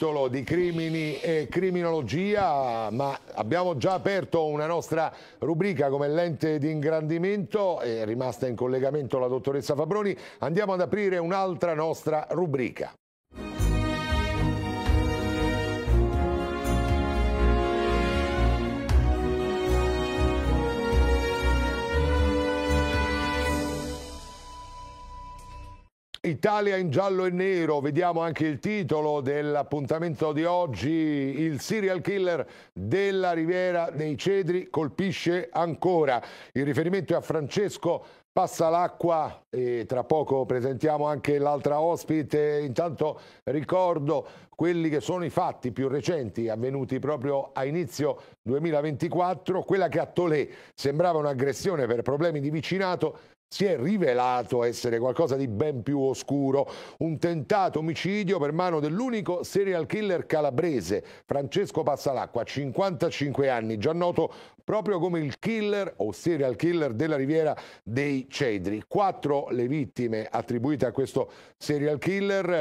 capitolo di crimini e criminologia, ma abbiamo già aperto una nostra rubrica come lente di ingrandimento, è rimasta in collegamento la dottoressa Fabroni, andiamo ad aprire un'altra nostra rubrica. Italia in giallo e nero, vediamo anche il titolo dell'appuntamento di oggi, il serial killer della Riviera dei Cedri colpisce ancora. Il riferimento è a Francesco Passa l'acqua e tra poco presentiamo anche l'altra ospite. Intanto ricordo quelli che sono i fatti più recenti avvenuti proprio a inizio 2024. Quella che a Tolè sembrava un'aggressione per problemi di vicinato si è rivelato essere qualcosa di ben più oscuro, un tentato omicidio per mano dell'unico serial killer calabrese, Francesco Passalacqua, 55 anni, già noto proprio come il killer o serial killer della riviera dei Cedri. Quattro le vittime attribuite a questo serial killer,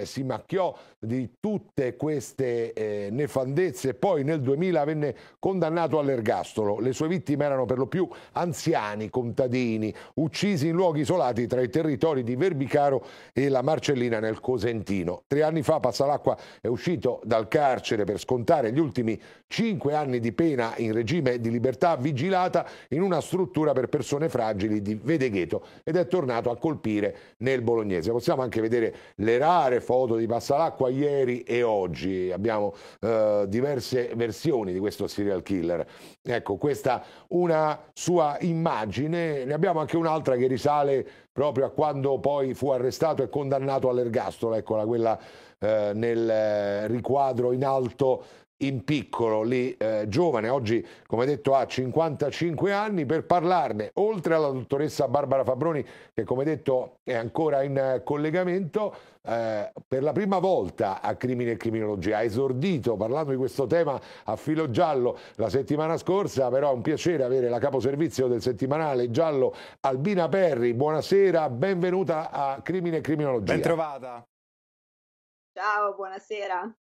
eh, si macchiò di tutte queste eh, nefandezze, poi nel 2000 venne condannato all'ergastolo. Le sue vittime erano per lo più anziani, contadini, uccisi uccisi in luoghi isolati tra i territori di Verbicaro e la Marcellina nel Cosentino. Tre anni fa Passalacqua è uscito dal carcere per scontare gli ultimi cinque anni di pena in regime di libertà vigilata in una struttura per persone fragili di Vedegheto ed è tornato a colpire nel bolognese. Possiamo anche vedere le rare foto di Passalacqua ieri e oggi. Abbiamo eh, diverse versioni di questo serial killer. Ecco, questa una sua immagine, ne abbiamo anche un'altra un'altra che risale proprio a quando poi fu arrestato e condannato all'ergastolo, eccola quella eh, nel eh, riquadro in alto in piccolo lì, eh, giovane, oggi come detto ha 55 anni, per parlarne, oltre alla dottoressa Barbara Fabroni che come detto è ancora in eh, collegamento, eh, per la prima volta a Crimine e Criminologia ha esordito parlando di questo tema a filo giallo la settimana scorsa, però è un piacere avere la caposervizio del settimanale giallo Albina Perri, buonasera, benvenuta a Crimine e Criminologia. Ben trovata. Ciao, buonasera.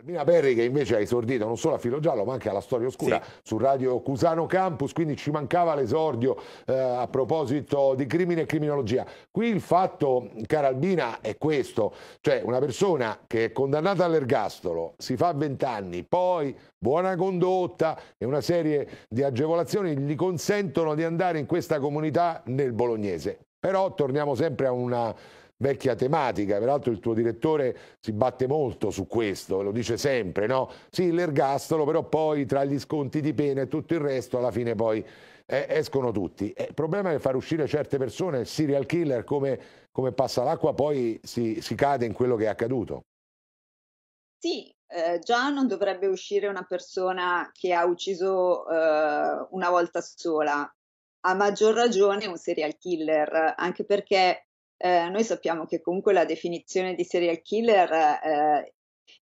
Albina Perri che invece ha esordito non solo a Filo Giallo ma anche alla Storia Oscura sì. su Radio Cusano Campus, quindi ci mancava l'esordio eh, a proposito di crimine e criminologia. Qui il fatto, cara Albina, è questo, cioè una persona che è condannata all'ergastolo, si fa 20 anni, poi buona condotta e una serie di agevolazioni gli consentono di andare in questa comunità nel bolognese. Però torniamo sempre a una vecchia tematica, peraltro il tuo direttore si batte molto su questo, lo dice sempre, no? Sì, l'ergastolo, però poi tra gli sconti di pena e tutto il resto alla fine poi eh, escono tutti. Eh, il problema è far uscire certe persone, serial killer come, come passa l'acqua, poi si, si cade in quello che è accaduto. Sì, eh, già non dovrebbe uscire una persona che ha ucciso eh, una volta sola, a maggior ragione un serial killer, anche perché eh, noi sappiamo che comunque la definizione di serial killer eh,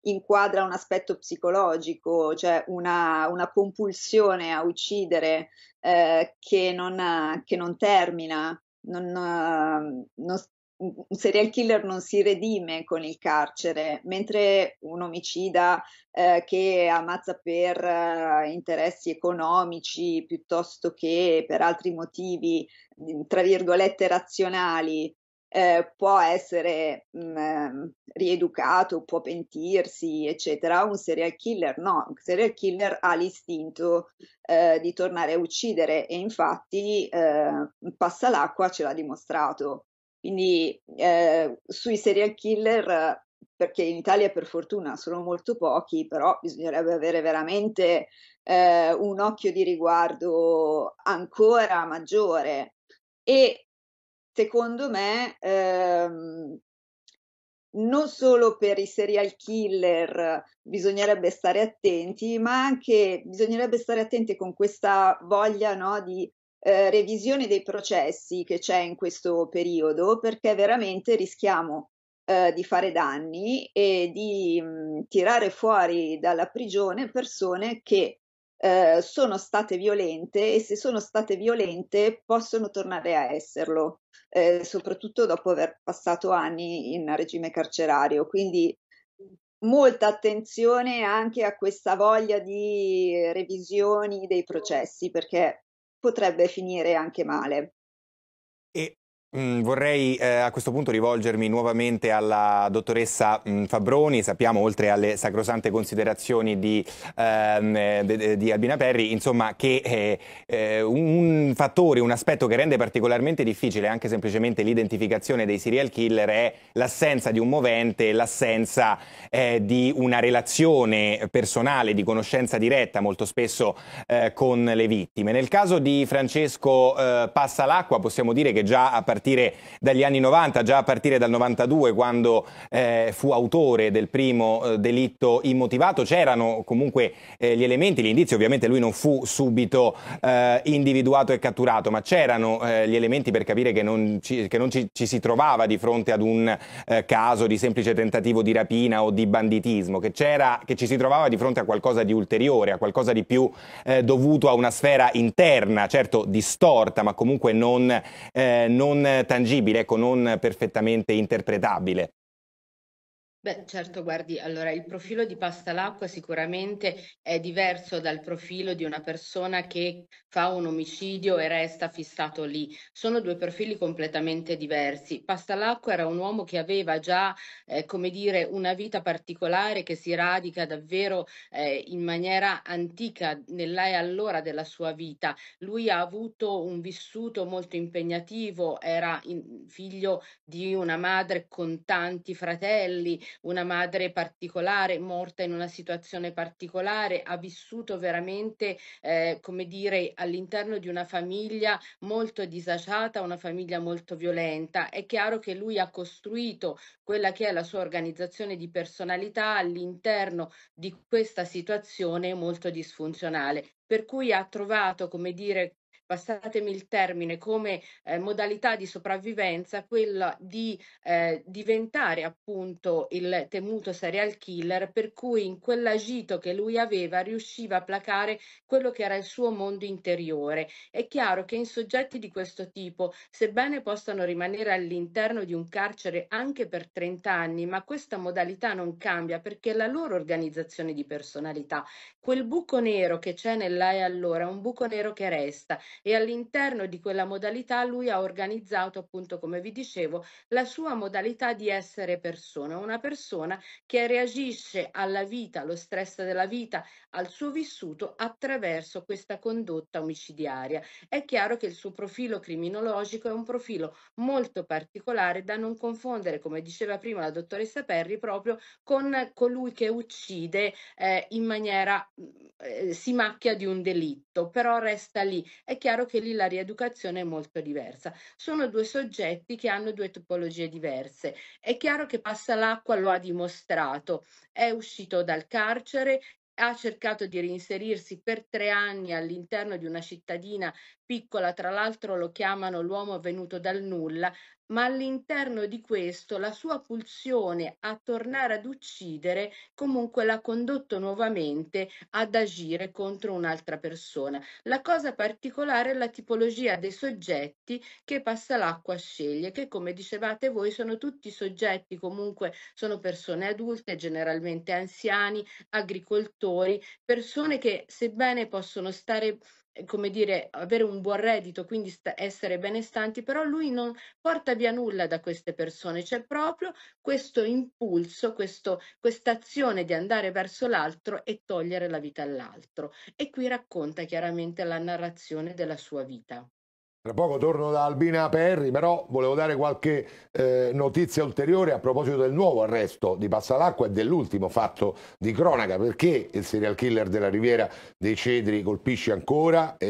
inquadra un aspetto psicologico, cioè una, una compulsione a uccidere eh, che, non, che, non, termina. Non, non, un serial killer non si redime con il carcere, mentre un omicida eh, che ammazza per eh, interessi economici piuttosto che per altri motivi, tra virgolette, razionali, eh, può essere mh, mm, rieducato, può pentirsi, eccetera. Un serial killer no, un serial killer ha l'istinto eh, di tornare a uccidere e infatti eh, passa l'acqua ce l'ha dimostrato. Quindi eh, sui serial killer, perché in Italia per fortuna sono molto pochi, però bisognerebbe avere veramente eh, un occhio di riguardo ancora maggiore e secondo me, ehm, non solo per i serial killer bisognerebbe stare attenti, ma anche bisognerebbe stare attenti con questa voglia no, di eh, revisione dei processi che c'è in questo periodo, perché veramente rischiamo eh, di fare danni e di mh, mm, tirare fuori dalla prigione persone che eh, sono state violente e se sono state violente possono tornare a esserlo, eh, soprattutto dopo aver passato anni in regime carcerario. Quindi molta attenzione anche a questa voglia di revisioni dei processi perché potrebbe finire anche male. Mm, vorrei eh, a questo punto rivolgermi nuovamente alla dottoressa mh, mm, Fabroni, sappiamo oltre alle sacrosante considerazioni di, ehm, eh, de, de, di Albina Perri, insomma, che eh, eh, un fattore, un aspetto che rende particolarmente difficile anche semplicemente l'identificazione dei serial killer è l'assenza di un movente, l'assenza eh, di una relazione personale, di conoscenza diretta molto spesso eh, con le vittime. Nel caso di Francesco Passalacqua possiamo dire che già a partire partire dagli anni 90, già a partire dal 92 quando eh, fu autore del primo eh, delitto immotivato, c'erano comunque eh, gli elementi, gli indizi, ovviamente lui non fu subito eh, individuato e catturato, ma c'erano eh, gli elementi per capire che non, ci, che non ci, ci, si trovava di fronte ad un eh, caso di semplice tentativo di rapina o di banditismo, che, che, ci si trovava di fronte a qualcosa di ulteriore, a qualcosa di più dovuto a una sfera interna, certo distorta, ma comunque non, non non tangibile, ecco, non perfettamente interpretabile. Beh, certo, guardi, allora il profilo di pasta all'acqua sicuramente è diverso dal profilo di una persona che fa un omicidio e resta fissato lì. Sono due profili completamente diversi. Pasta all'acqua era un uomo che aveva già, eh, come dire, una vita particolare che si radica davvero eh, in maniera antica nella e allora della sua vita. Lui ha avuto un vissuto molto impegnativo, era in, figlio di una madre con tanti fratelli una madre particolare, morta in una situazione particolare, ha vissuto veramente, eh, come dire, all'interno di una famiglia molto disagiata, una famiglia molto violenta. È chiaro che lui ha costruito quella che è la sua organizzazione di personalità all'interno di questa situazione molto disfunzionale per cui ha trovato, come dire, passatemi il termine, come eh, modalità di sopravvivenza, quella di eh, diventare appunto il temuto serial killer, per cui in quell'agito che lui aveva riusciva a placare quello che era il suo mondo interiore. È chiaro che in soggetti di questo tipo, sebbene possano rimanere all'interno di un carcere anche per 30 anni, ma questa modalità non cambia perché la loro organizzazione di personalità, quel buco nero che c'è nell'AE allora, è un buco nero che resta e all'interno di quella modalità lui ha organizzato appunto come vi dicevo la sua modalità di essere persona, una persona che reagisce alla vita, allo stress della vita, al suo vissuto attraverso questa condotta omicidiaria. È chiaro che il suo profilo criminologico è un profilo molto particolare da non confondere, come diceva prima la dottoressa Perri, proprio con colui che uccide eh, in maniera mm, eh, si macchia di un delitto, però resta lì. È chiaro chiaro che lì la rieducazione è molto diversa. Sono due soggetti che hanno due tipologie diverse. È chiaro che Passa l'acqua lo ha dimostrato, è uscito dal carcere, ha cercato di reinserirsi per tre anni all'interno di una cittadina Piccola, tra l'altro, lo chiamano l'uomo venuto dal nulla, ma all'interno di questo la sua pulsione a tornare ad uccidere comunque l'ha condotto nuovamente ad agire contro un'altra persona. La cosa particolare è la tipologia dei soggetti che passa l'acqua sceglie, che come dicevate voi sono tutti soggetti comunque sono persone adulte, generalmente anziani, agricoltori, persone che sebbene possono stare come dire, avere un buon reddito, quindi sta- essere benestanti, però lui non porta via nulla da queste persone, c'è proprio questo impulso, questa azione di andare verso l'altro e togliere la vita all'altro. E qui racconta chiaramente la narrazione della sua vita. Tra poco torno da Albina Perri, però volevo dare qualche eh, notizia ulteriore a proposito del nuovo arresto di Passalacqua e dell'ultimo fatto di cronaca, perché il serial killer della Riviera dei Cedri colpisce ancora, e,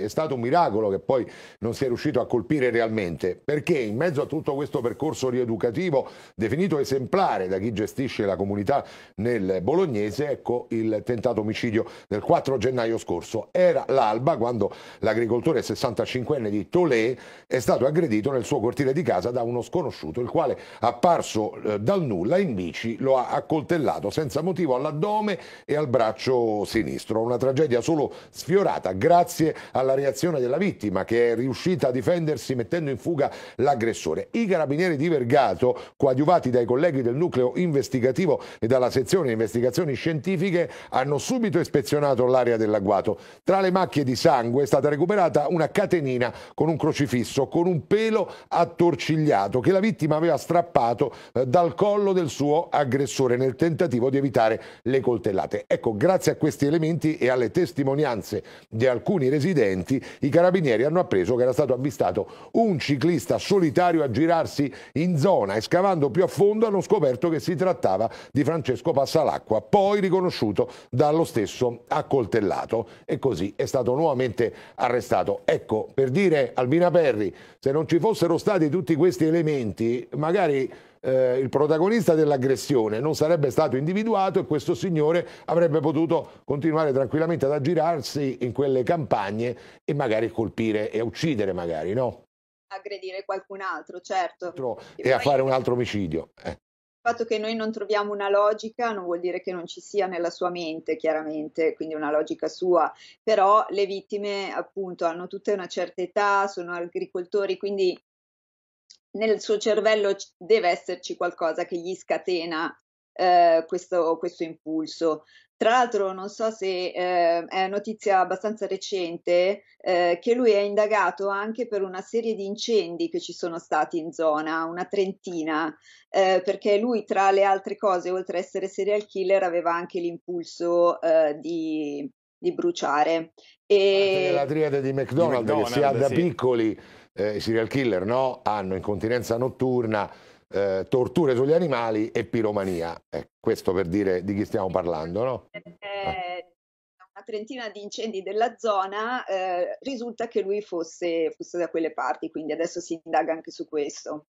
e, è stato un miracolo che poi non si è riuscito a colpire realmente, perché in mezzo a tutto questo percorso rieducativo definito esemplare da chi gestisce la comunità nel bolognese, ecco il tentato omicidio del 4 gennaio scorso. Era l'alba quando l'agricoltore 65enne di di Tolè è stato aggredito nel suo cortile di casa da uno sconosciuto, il quale apparso eh, dal nulla in bici lo ha accoltellato senza motivo all'addome e al braccio sinistro. Una tragedia solo sfiorata grazie alla reazione della vittima che è riuscita a difendersi mettendo in fuga l'aggressore. I carabinieri di Vergato, coadiuvati dai colleghi del nucleo investigativo e dalla sezione investigazioni scientifiche, hanno subito ispezionato l'area dell'agguato. Tra le macchie di sangue è stata recuperata una catenina con un crocifisso, con un pelo attorcigliato che la vittima aveva strappato eh, dal collo del suo aggressore nel tentativo di evitare le coltellate. Ecco, grazie a questi elementi e alle testimonianze di alcuni residenti, i carabinieri hanno appreso che era stato avvistato un ciclista solitario a girarsi in zona e scavando più a fondo hanno scoperto che si trattava di Francesco Passalacqua, poi riconosciuto dallo stesso accoltellato e così è stato nuovamente arrestato. Ecco, per dire dire Albina Perri, se non ci fossero stati tutti questi elementi, magari eh, il protagonista dell'aggressione non sarebbe stato individuato e questo signore avrebbe potuto continuare tranquillamente ad aggirarsi in quelle campagne e magari colpire e uccidere magari, no? Aggredire qualcun altro, certo. E a fare un altro omicidio. Eh. Il fatto che noi non troviamo una logica non vuol dire che non ci sia nella sua mente, chiaramente, quindi una logica sua, però le vittime appunto hanno tutte una certa età, sono agricoltori, quindi nel suo cervello deve esserci qualcosa che gli scatena eh, questo, questo impulso. Tra l'altro non so se eh, è notizia abbastanza recente eh, che lui è indagato anche per una serie di incendi che ci sono stati in zona, una trentina, eh, perché lui tra le altre cose, oltre a essere serial killer, aveva anche l'impulso eh, di, di, bruciare. E... La triade di McDonald's, di McDonald's che si da sì. piccoli, eh, i serial killer no? hanno incontinenza notturna eh, torture sugli animali e piromania. Eh, questo per dire di chi stiamo parlando, no? Perché una trentina di incendi della zona eh, risulta che lui fosse, fosse da quelle parti, quindi adesso si indaga anche su questo.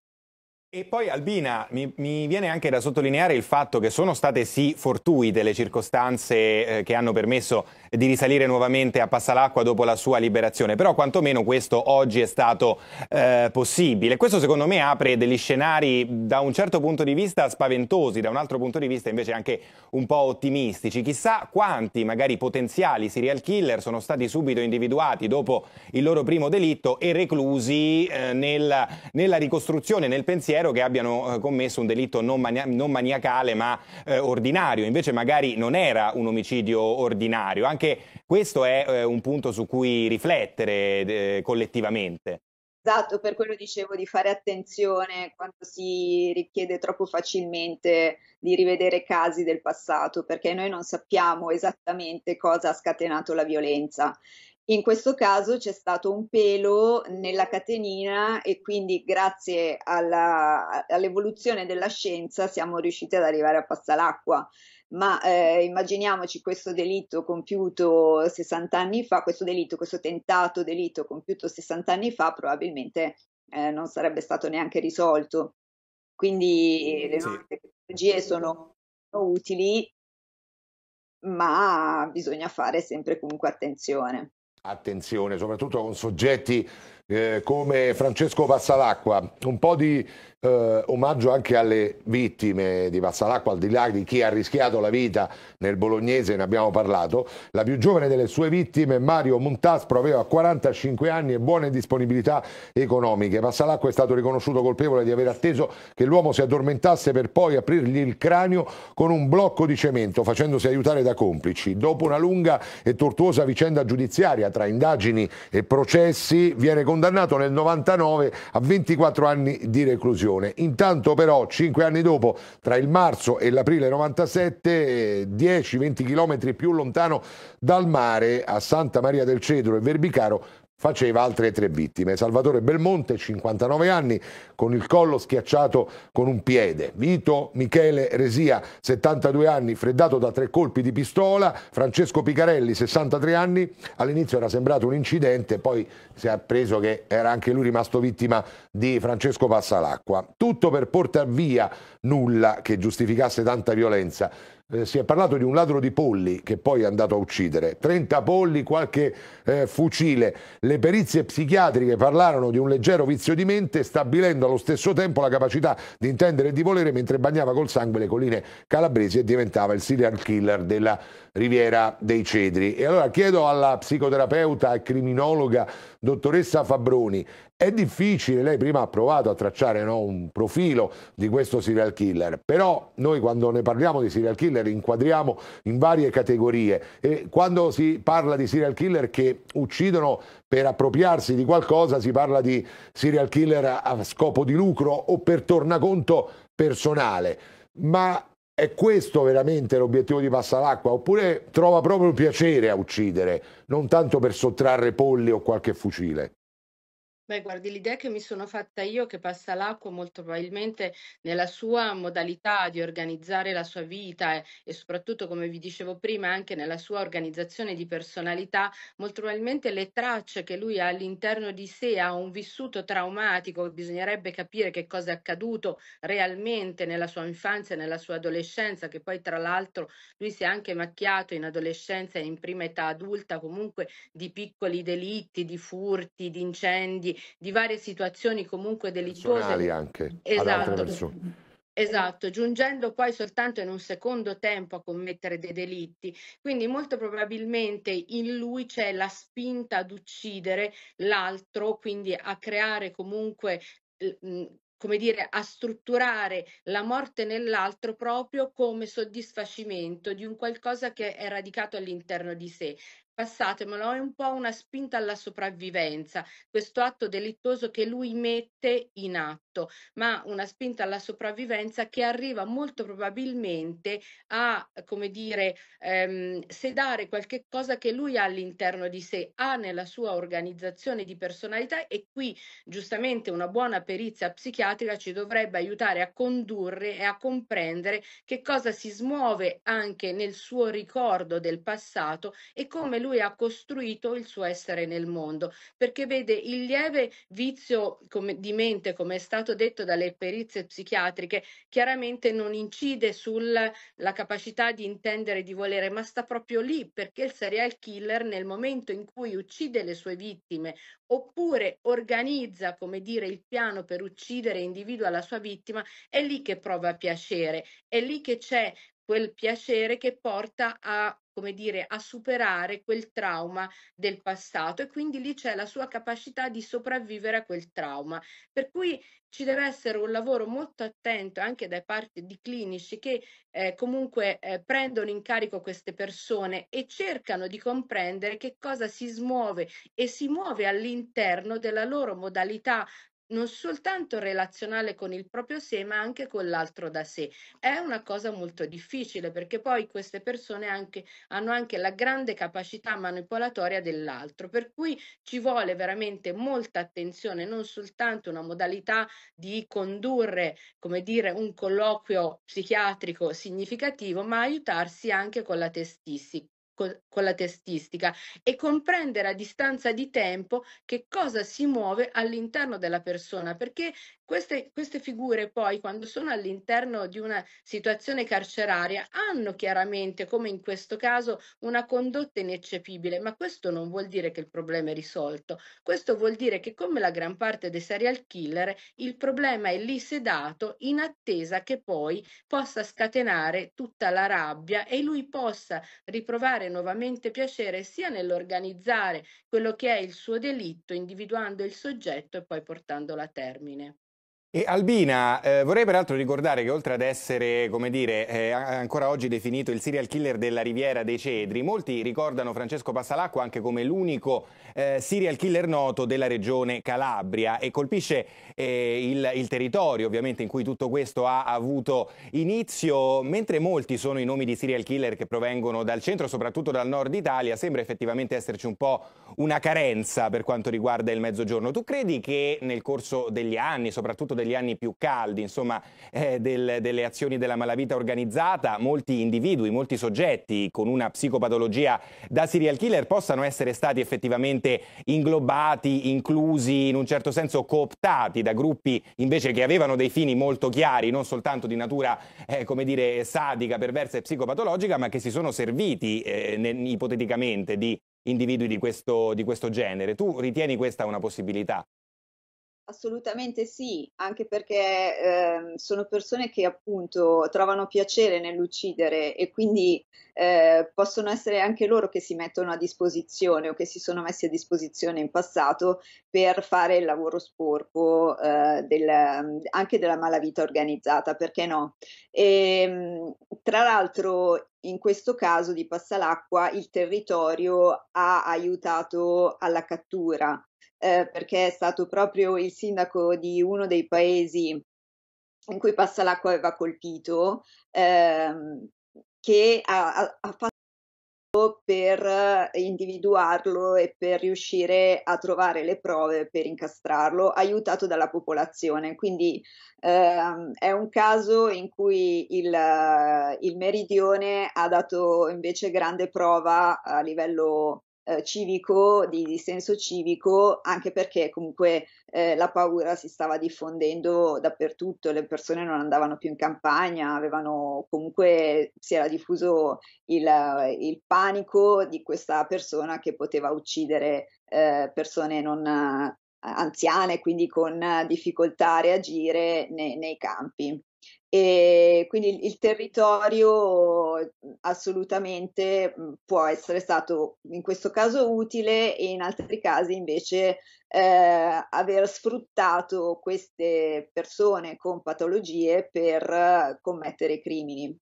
E poi Albina, mi, mi, viene anche da sottolineare il fatto che sono state sì fortuite le circostanze eh, che hanno permesso di risalire nuovamente a Passalacqua dopo la sua liberazione, però quantomeno questo oggi è stato eh, possibile. Questo secondo me apre degli scenari da un certo punto di vista spaventosi, da un altro punto di vista invece anche un po' ottimistici. Chissà quanti magari potenziali serial killer sono stati subito individuati dopo il loro primo delitto e reclusi eh, nel, nella ricostruzione, nel pensiero pensiero che abbiano eh, commesso un delitto non, mania non maniacale ma eh, ordinario, invece magari non era un omicidio ordinario. Anche questo è eh, un punto su cui riflettere eh, collettivamente. Esatto, per quello dicevo di fare attenzione quando si richiede troppo facilmente di rivedere casi del passato, perché noi non sappiamo esattamente cosa ha scatenato la violenza in questo caso c'è stato un pelo nella catenina e quindi grazie alla, all'evoluzione della scienza siamo riusciti ad arrivare a Passalacqua. Ma eh, immaginiamoci questo delitto compiuto 60 anni fa, questo delitto, questo tentato delitto compiuto 60 anni fa probabilmente eh, non sarebbe stato neanche risolto. Quindi le nuove tecnologie sono utili, ma bisogna fare sempre comunque attenzione. Attenzione, soprattutto con soggetti eh, come Francesco Passalacqua, un po' di eh, omaggio anche alle vittime di Passalacqua, al di là di chi ha rischiato la vita nel bolognese, ne abbiamo parlato. La più giovane delle sue vittime, Mario Montaspro, aveva 45 anni e buone disponibilità economiche. Passalacqua è stato riconosciuto colpevole di aver atteso che l'uomo si addormentasse per poi aprirgli il cranio con un blocco di cemento, facendosi aiutare da complici. Dopo una lunga e tortuosa vicenda giudiziaria tra indagini e processi, viene condannato condannato nel 99 a 24 anni di reclusione. Intanto però, cinque anni dopo, tra il marzo e l'aprile 97, 10-20 km più lontano dal mare, a Santa Maria del Cedro e Verbicaro, faceva altre tre vittime. Salvatore Belmonte, 59 anni, con il collo schiacciato con un piede. Vito Michele Resia, 72 anni, freddato da tre colpi di pistola. Francesco Picarelli, 63 anni. All'inizio era sembrato un incidente, poi si è appreso che era anche lui rimasto vittima di Francesco Passalacqua. Tutto per portar via nulla che giustificasse tanta violenza. Eh, si è parlato di un ladro di polli che poi è andato a uccidere, 30 polli, qualche eh, fucile. Le perizie psichiatriche parlarono di un leggero vizio di mente, stabilendo allo stesso tempo la capacità di intendere e di volere mentre bagnava col sangue le colline calabresi e diventava il serial killer della Riviera dei Cedri. E allora chiedo alla psicoterapeuta e criminologa dottoressa Fabroni, è difficile, lei prima ha provato a tracciare no, un profilo di questo serial killer, però noi quando ne parliamo di serial killer inquadriamo in varie categorie e quando si parla di serial killer che uccidono per appropriarsi di qualcosa si parla di serial killer a scopo di lucro o per tornaconto personale, ma è questo veramente l'obiettivo di Passalacqua oppure trova proprio piacere a uccidere, non tanto per sottrarre polli o qualche fucile? Beh, guardi, l'idea che mi sono fatta io che passa l'acqua molto probabilmente nella sua modalità di organizzare la sua vita e, eh, e, soprattutto, come vi dicevo prima, anche nella sua organizzazione di personalità, molto probabilmente le tracce che lui ha all'interno di sé, ha un vissuto traumatico, bisognerebbe capire che cosa è accaduto realmente nella sua infanzia, nella sua adolescenza, che poi tra l'altro lui si è anche macchiato in adolescenza e in prima età adulta comunque di piccoli delitti, di furti, di incendi di varie situazioni comunque delittuose. anche esatto. Esatto, giungendo poi soltanto in un secondo tempo a commettere dei delitti. Quindi molto probabilmente in lui c'è la spinta ad uccidere l'altro, quindi a creare comunque come dire, a strutturare la morte nell'altro proprio come soddisfacimento di un qualcosa che è radicato all'interno di sé passatemelo, è un po' una spinta alla sopravvivenza, questo atto delittuoso che lui mette in atto, ma una spinta alla sopravvivenza che arriva molto probabilmente a, come dire, ehm, sedare qualche cosa che lui ha all'interno di sé, ha nella sua organizzazione di personalità e qui giustamente una buona perizia psichiatrica ci dovrebbe aiutare a condurre e a comprendere che cosa si smuove anche nel suo ricordo del passato e come lui lui ha costruito il suo essere nel mondo, perché vede il lieve vizio come, di mente, come è stato detto dalle perizie psichiatriche, chiaramente non incide sulla capacità di intendere e di volere, ma sta proprio lì, perché il serial killer nel momento in cui uccide le sue vittime oppure organizza, come dire, il piano per uccidere e individua la sua vittima, è lì che prova piacere, è lì che c'è quel piacere che porta a come dire, a superare quel trauma del passato e quindi lì c'è la sua capacità di sopravvivere a quel trauma. Per cui ci deve essere un lavoro molto attento anche da parte di clinici che eh, comunque eh, prendono in carico queste persone e cercano di comprendere che cosa si smuove e si muove all'interno della loro modalità non soltanto relazionale con il proprio sé, ma anche con l'altro da sé. È una cosa molto difficile perché poi queste persone anche, hanno anche la grande capacità manipolatoria dell'altro, per cui ci vuole veramente molta attenzione, non soltanto una modalità di condurre, come dire, un colloquio psichiatrico significativo, ma aiutarsi anche con la testissima con la testistica e comprendere a distanza di tempo che cosa si muove all'interno della persona, perché queste, queste figure poi quando sono all'interno di una situazione carceraria hanno chiaramente, come in questo caso, una condotta ineccepibile, ma questo non vuol dire che il problema è risolto, questo vuol dire che come la gran parte dei serial killer il problema è lì sedato in attesa che poi possa scatenare tutta la rabbia e lui possa riprovare fare nuovamente piacere sia nell'organizzare quello che è il suo delitto, individuando il soggetto e poi portandolo a termine. E Albina, eh, vorrei peraltro ricordare che oltre ad essere, come dire, eh, ancora oggi definito il serial killer della Riviera dei Cedri, molti ricordano Francesco Passalacqua anche come l'unico eh, serial killer noto della regione Calabria e colpisce eh, il, il, territorio ovviamente in cui tutto questo ha avuto inizio, mentre molti sono i nomi di serial killer che provengono dal centro, soprattutto dal nord Italia, sembra effettivamente esserci un po' una carenza per quanto riguarda il mezzogiorno. Tu credi che nel corso degli anni, soprattutto degli anni più caldi insomma, eh, del, delle azioni della malavita organizzata, molti individui, molti soggetti con una psicopatologia da serial killer possano essere stati effettivamente inglobati, inclusi, in un certo senso cooptati da gruppi invece che avevano dei fini molto chiari, non soltanto di natura eh, come dire, sadica, perversa e psicopatologica, ma che si sono serviti eh, ne, ipoteticamente di individui di questo, di questo genere. Tu ritieni questa una possibilità? Assolutamente sì, anche perché eh, sono persone che appunto trovano piacere nell'uccidere e quindi eh, possono essere anche loro che si mettono a disposizione o che si sono messi a disposizione in passato per fare il lavoro sporco eh, del, mhmm, anche della malavita organizzata, perché no? E, ehm, tra l'altro in questo caso di Passalacqua il territorio ha aiutato alla cattura eh, perché è stato proprio il sindaco di uno dei paesi in cui passa l'acqua aveva colpito, ehm, che ha, ha fatto per individuarlo e per riuscire a trovare le prove per incastrarlo, aiutato dalla popolazione. Quindi ehm, è un caso in cui il, il, meridione ha dato invece grande prova a livello eh, civico, di, di, senso civico, anche perché comunque eh, la paura si stava diffondendo dappertutto, le persone non andavano più in campagna, avevano comunque si era diffuso il, il panico di questa persona che poteva uccidere eh, persone non eh, anziane, quindi con difficoltà a reagire nei, nei campi. E quindi il territorio assolutamente può essere stato in questo caso utile e in altri casi invece eh, aver sfruttato queste persone con patologie per eh, commettere crimini.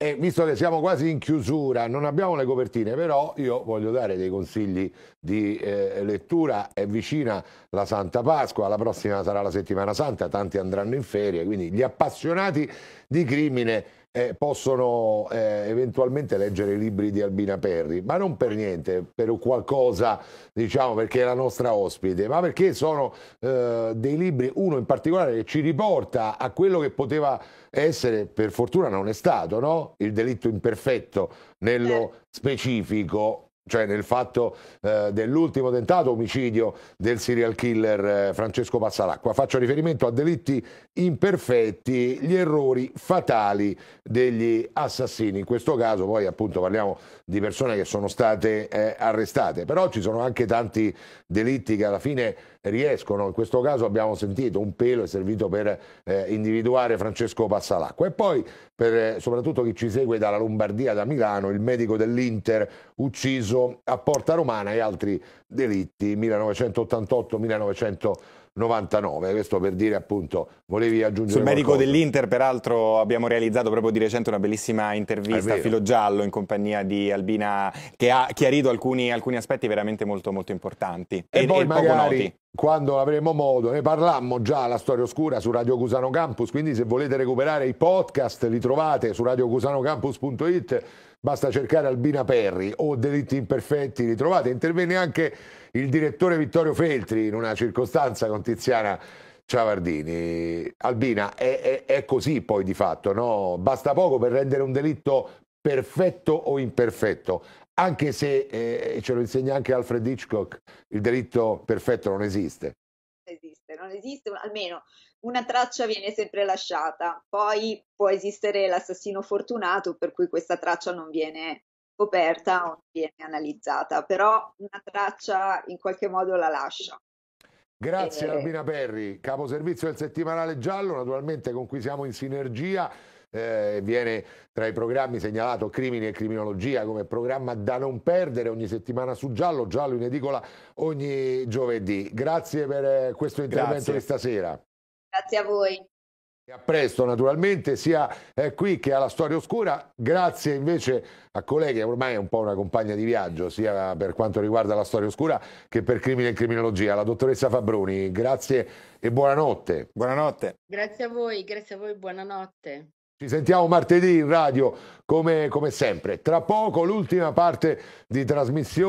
E visto che siamo quasi in chiusura, non abbiamo le copertine, però io voglio dare dei consigli di eh, lettura. È vicina la Santa Pasqua, la prossima sarà la settimana santa, tanti andranno in ferie, quindi gli appassionati di crimine eh, possono eh, eventualmente leggere i libri di Albina Perri, ma non per niente, per qualcosa, diciamo, perché è la nostra ospite, ma perché sono eh, dei libri, uno in particolare che ci riporta a quello che poteva essere, per fortuna non è stato, no? il delitto imperfetto nello eh. specifico, cioè nel fatto eh, dell'ultimo tentato omicidio del serial killer eh, Francesco Passalacqua. Faccio riferimento a delitti imperfetti, gli errori fatali degli assassini. In questo caso poi appunto parliamo di persone che sono state eh, arrestate, però ci sono anche tanti delitti che alla fine riescono, in questo caso abbiamo sentito un pelo è servito per eh, individuare Francesco Passalacqua e poi per eh, soprattutto chi ci segue dalla Lombardia, da Milano, il medico dell'Inter ucciso a Porta Romana e altri delitti 1988-1990. 99, questo per dire appunto, volevi aggiungere Sul medico dell'Inter peraltro abbiamo realizzato proprio di recente una bellissima intervista a Filo Giallo in compagnia di Albina che ha chiarito alcuni, alcuni aspetti veramente molto molto importanti e, e poi e magari quando avremo modo, ne parlammo già la storia oscura su Radio Cusano Campus, quindi se volete recuperare i podcast li trovate su radiocusanoccampus.it basta cercare Albina Perri o Delitti Imperfetti, li Intervenne anche il direttore Vittorio Feltri in una circostanza con Tiziana Ciavardini. Albina, è, è, è così poi di fatto, no? Basta poco per rendere un delitto perfetto o imperfetto, anche se, eh, ce lo insegna anche Alfred Hitchcock, il delitto perfetto non esiste. Non esiste, non esiste, almeno una traccia viene sempre lasciata, poi può esistere l'assassino fortunato per cui questa traccia non viene coperta o non viene analizzata, però una traccia in qualche modo la lascia. Grazie e... Eh, Albina Perri, capo servizio del settimanale giallo, naturalmente con cui siamo in sinergia. Eh, viene tra i programmi segnalato Crimini e Criminologia come programma da non perdere ogni settimana su Giallo, Giallo in edicola ogni giovedì. Grazie per eh, questo intervento Grazie. di stasera. Grazie a voi. a presto naturalmente sia eh, qui che alla Storia Oscura, grazie invece a colleghi, ormai è un po' una compagna di viaggio sia per quanto riguarda la Storia Oscura che per Crimine e Criminologia, la dottoressa Fabroni, grazie e buonanotte. Buonanotte. Grazie a voi, grazie a voi, buonanotte. Ci sentiamo martedì in radio come, come sempre, tra poco l'ultima parte di trasmissione.